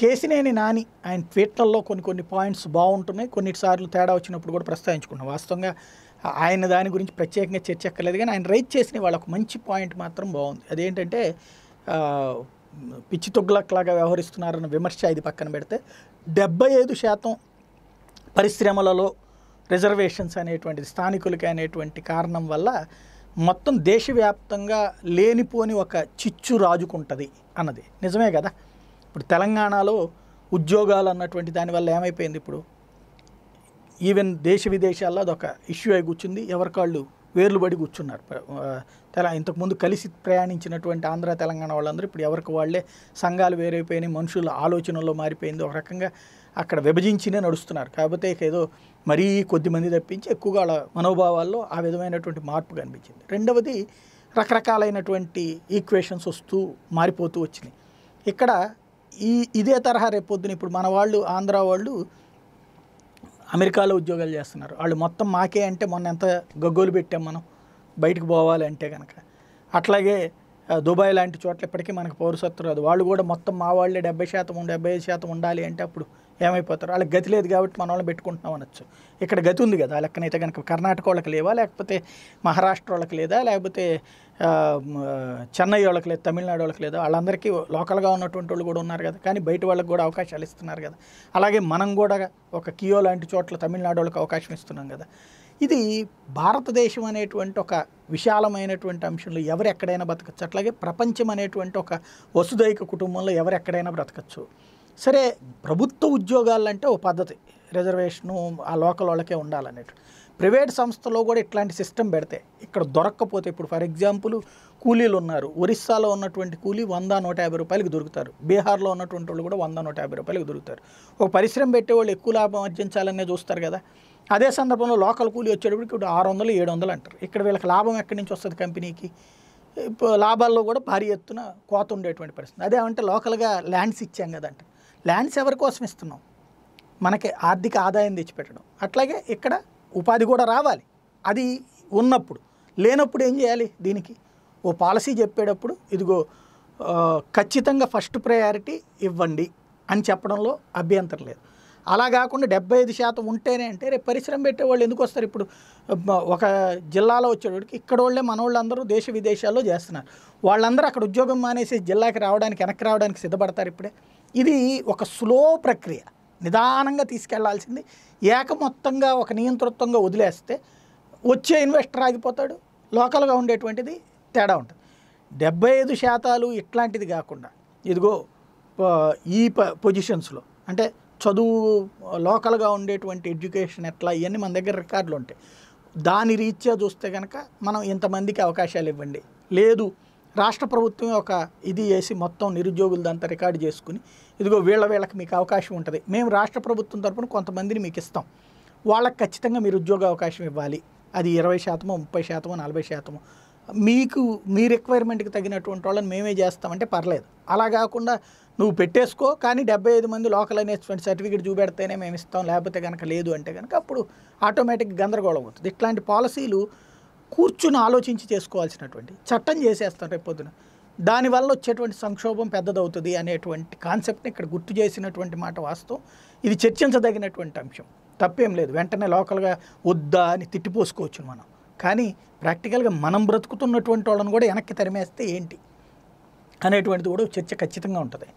కేసినేని నాని ఆయన ట్వీట్లలో కొన్ని కొన్ని పాయింట్స్ బాగుంటున్నాయి కొన్నిసార్లు తేడా వచ్చినప్పుడు కూడా ప్రస్తావించుకున్నాం వాస్తవంగా ఆయన దాని గురించి ప్రత్యేకంగా చర్చక్కర్లేదు కానీ ఆయన రైట్ చేసిన వాళ్ళకు మంచి పాయింట్ మాత్రం బాగుంది అదేంటంటే పిచ్చి తొగ్గులక్లాగా వ్యవహరిస్తున్నారన్న విమర్శ ఇది పక్కన పెడితే డెబ్బై ఐదు శాతం పరిశ్రమలలో రిజర్వేషన్స్ అనేటువంటిది స్థానికులకి అనేటువంటి కారణం వల్ల మొత్తం దేశవ్యాప్తంగా లేనిపోని ఒక చిచ్చు రాజుకుంటుంది అన్నది నిజమే కదా ఇప్పుడు తెలంగాణలో ఉద్యోగాలు అన్నటువంటి దానివల్ల ఏమైపోయింది ఇప్పుడు ఈవెన్ దేశ విదేశాల్లో అదొక ఇష్యూ అయి కూర్చుంది ఎవరికాళ్ళు వేర్లు పడి కూర్చున్నారు తెల ఇంతకుముందు కలిసి ప్రయాణించినటువంటి ఆంధ్ర తెలంగాణ వాళ్ళందరూ ఇప్పుడు ఎవరికి వాళ్ళే సంఘాలు వేరైపోయినాయి మనుషుల ఆలోచనలో మారిపోయింది ఒక రకంగా అక్కడ విభజించినే నడుస్తున్నారు కాకపోతే ఏదో మరీ కొద్దిమంది తప్పించి ఎక్కువగా వాళ్ళ మనోభావాల్లో ఆ విధమైనటువంటి మార్పు కనిపించింది రెండవది రకరకాలైనటువంటి ఈక్వేషన్స్ వస్తూ మారిపోతూ వచ్చినాయి ఇక్కడ ఈ ఇదే తరహా రేపొద్దున ఇప్పుడు మన వాళ్ళు ఆంధ్ర వాళ్ళు అమెరికాలో ఉద్యోగాలు చేస్తున్నారు వాళ్ళు మొత్తం మాకే అంటే మొన్న ఎంత గగ్గోలు పెట్టాం మనం బయటకు పోవాలి అంటే కనుక అట్లాగే దుబాయ్ లాంటి చోట్ల ఇప్పటికీ మనకు పౌరసత్వం రాదు వాళ్ళు కూడా మొత్తం మా వాళ్ళే డెబ్బై శాతం డెబ్బై ఐదు శాతం ఉండాలి అంటే అప్పుడు ఏమైపోతారు వాళ్ళకి గతి లేదు కాబట్టి మన వాళ్ళని పెట్టుకుంటున్నాం అనొచ్చు ఇక్కడ గతి ఉంది కదా లెక్కనైతే కనుక కర్ణాటక వాళ్ళకి లేవా లేకపోతే మహారాష్ట్ర వాళ్ళకి లేదా లేకపోతే చెన్నై వాళ్ళకి లేదు తమిళనాడు వాళ్ళకి లేదా వాళ్ళందరికీ లోకల్గా ఉన్నటువంటి వాళ్ళు కూడా ఉన్నారు కదా కానీ బయట వాళ్ళకి కూడా అవకాశాలు ఇస్తున్నారు కదా అలాగే మనం కూడా ఒక కియో లాంటి చోట్ల తమిళనాడు వాళ్ళకి అవకాశం ఇస్తున్నాం కదా ఇది భారతదేశం అనేటువంటి ఒక విశాలమైనటువంటి అంశంలో ఎవరు ఎక్కడైనా బ్రతకచ్చు అట్లాగే ప్రపంచం అనేటువంటి ఒక వసుదైక కుటుంబంలో ఎవరు ఎక్కడైనా బ్రతకచ్చు సరే ప్రభుత్వ ఉద్యోగాలంటే ఓ పద్ధతి రిజర్వేషను ఆ లోకల్ వాళ్ళకే ఉండాలనేటు ప్రైవేట్ సంస్థలో కూడా ఇట్లాంటి సిస్టమ్ పెడితే ఇక్కడ దొరక్కపోతే ఇప్పుడు ఫర్ ఎగ్జాంపుల్ కూలీలు ఉన్నారు ఒరిస్సాలో ఉన్నటువంటి కూలీ వంద నూట యాభై రూపాయలకు దొరుకుతారు బీహార్లో ఉన్నటువంటి వాళ్ళు కూడా వంద నూట యాభై రూపాయలకు దొరుకుతారు ఒక పరిశ్రమ పెట్టేవాళ్ళు ఎక్కువ లాభం ఆర్జించాలనే చూస్తారు కదా అదే సందర్భంలో లోకల్ కూలీ వచ్చేటప్పటికి ఇప్పుడు ఆరు వందలు ఏడు వందలు అంటారు ఇక్కడ వీళ్ళకి లాభం ఎక్కడి నుంచి వస్తుంది కంపెనీకి లాభాల్లో కూడా భారీ ఎత్తున కోత ఉండేటువంటి పరిస్థితి అదేమంటే లోకల్గా ల్యాండ్స్ ఇచ్చాం కదంటే ల్యాండ్స్ ఎవరి కోసం ఇస్తున్నాం మనకి ఆర్థిక ఆదాయం తెచ్చిపెట్టడం అట్లాగే ఇక్కడ ఉపాధి కూడా రావాలి అది ఉన్నప్పుడు లేనప్పుడు ఏం చేయాలి దీనికి ఓ పాలసీ చెప్పేటప్పుడు ఇదిగో ఖచ్చితంగా ఫస్ట్ ప్రయారిటీ ఇవ్వండి అని చెప్పడంలో అభ్యంతరం లేదు అలా కాకుండా డెబ్బై ఐదు శాతం ఉంటేనే అంటే రేపు పరిశ్రమ పెట్టేవాళ్ళు ఎందుకు వస్తారు ఇప్పుడు ఒక జిల్లాలో వచ్చేవాడికి ఇక్కడ వాళ్ళే మనవాళ్ళందరూ దేశ విదేశాల్లో చేస్తున్నారు వాళ్ళందరూ అక్కడ ఉద్యోగం మానేసి జిల్లాకి రావడానికి వెనక్కి రావడానికి సిద్ధపడతారు ఇప్పుడే ఇది ఒక స్లో ప్రక్రియ నిదానంగా తీసుకెళ్లాల్సింది ఏకమొత్తంగా ఒక నియంతృత్వంగా వదిలేస్తే వచ్చే ఇన్వెస్టర్ ఆగిపోతాడు లోకల్గా ఉండేటువంటిది తేడా ఉంటుంది డెబ్బై ఐదు శాతాలు ఇట్లాంటిది కాకుండా ఇదిగో ఈ ప పొజిషన్స్లో అంటే చదువు లోకల్గా ఉండేటువంటి ఎడ్యుకేషన్ ఎట్లా ఇవన్నీ మన దగ్గర రికార్డులు ఉంటాయి దాని రీత్యా చూస్తే కనుక మనం ఇంతమందికి అవకాశాలు ఇవ్వండి లేదు రాష్ట్ర ప్రభుత్వం ఒక ఇది చేసి మొత్తం నిరుద్యోగులదంతా రికార్డు చేసుకుని ఇదిగో వీళ్ళ వీళ్ళకి మీకు అవకాశం ఉంటుంది మేము రాష్ట్ర ప్రభుత్వం తరపున కొంతమందిని మీకు ఇస్తాం వాళ్ళకి ఖచ్చితంగా మీరు ఉద్యోగ అవకాశం ఇవ్వాలి అది ఇరవై శాతమో ముప్పై శాతమో నలభై శాతమో మీకు మీ రిక్వైర్మెంట్కి తగినటువంటి వాళ్ళని మేమే చేస్తామంటే పర్లేదు అలా కాకుండా నువ్వు పెట్టేసుకో కానీ డెబ్బై ఐదు మంది లోకల్ అనేటువంటి సర్టిఫికేట్ చూపెడితేనే మేము ఇస్తాం లేకపోతే కనుక లేదు అంటే కనుక అప్పుడు ఆటోమేటిక్ గందరగోళం అవుతుంది ఇట్లాంటి పాలసీలు కూర్చుని ఆలోచించి చేసుకోవాల్సినటువంటి చట్టం చేసేస్తాం రేపు పొద్దున దానివల్ల వచ్చేటువంటి సంక్షోభం పెద్దదవుతుంది అనేటువంటి కాన్సెప్ట్ని ఇక్కడ గుర్తు చేసినటువంటి మాట వాస్తవం ఇది చర్చించదగినటువంటి అంశం తప్పేం లేదు వెంటనే లోకల్గా వద్దా అని తిట్టిపోసుకోవచ్చు మనం కానీ ప్రాక్టికల్గా మనం బ్రతుకుతున్నటువంటి వాళ్ళని కూడా వెనక్కి తరిమేస్తే ఏంటి అనేటువంటిది కూడా చర్చ ఖచ్చితంగా ఉంటుంది